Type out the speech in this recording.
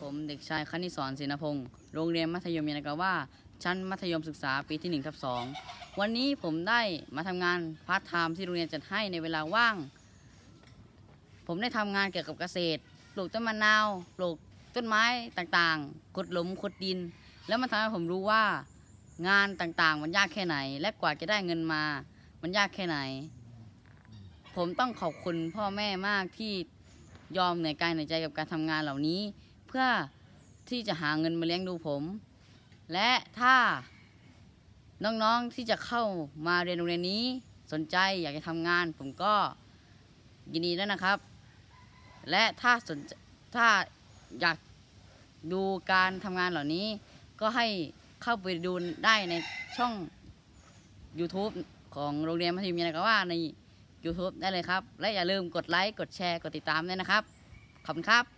ผมเด็กชายคณิสอนศินพงศ์โรงเรียนมัธยมยานกาว่าชั้นมัธยมศึกษาปีที่1ทับ2วันนี้ผมได้มาทำงานพาร์ทไทม์ที่โรงเรียนจัดให้ในเวลาว่าง ผมได้ทำงานเกี่ยวกับเกษตรปลูกต้นมะนาวปลูกต้นไม้ต่างๆขุดหลุมขุดดิน แล้วมันทำให้ผมรู้ว่างานต่างๆมันยากแค่ไหน และกว่าจะได้เงินมา มันยากแค่ไหน ผมต้องขอบคุณพ่อแม่มากที่ยอมเหนื่อยกายเหนื่อยใจกับการทำงานเหล่านี้ื่อที่จะหาเงินมาเลี้ยงดูผม และถ้าน้องๆที่จะเข้ามาเรียนโรงเรียนนี้สนใจอยากจะทำงานผมก็ยินดีแล้วนะครับ และถ้าสนถ้าอยากดูการทำงานเหล่านี้ ก็ให้เข้าไปดูได้ในช่อง YouTube ของโรงเรียนมัธยมยานกาว่าใน YouTube ได้เลยครับ และอย่าลืมกดไลค์กดแชร์กดติดตามด้วยนะครับขอบคุณครับ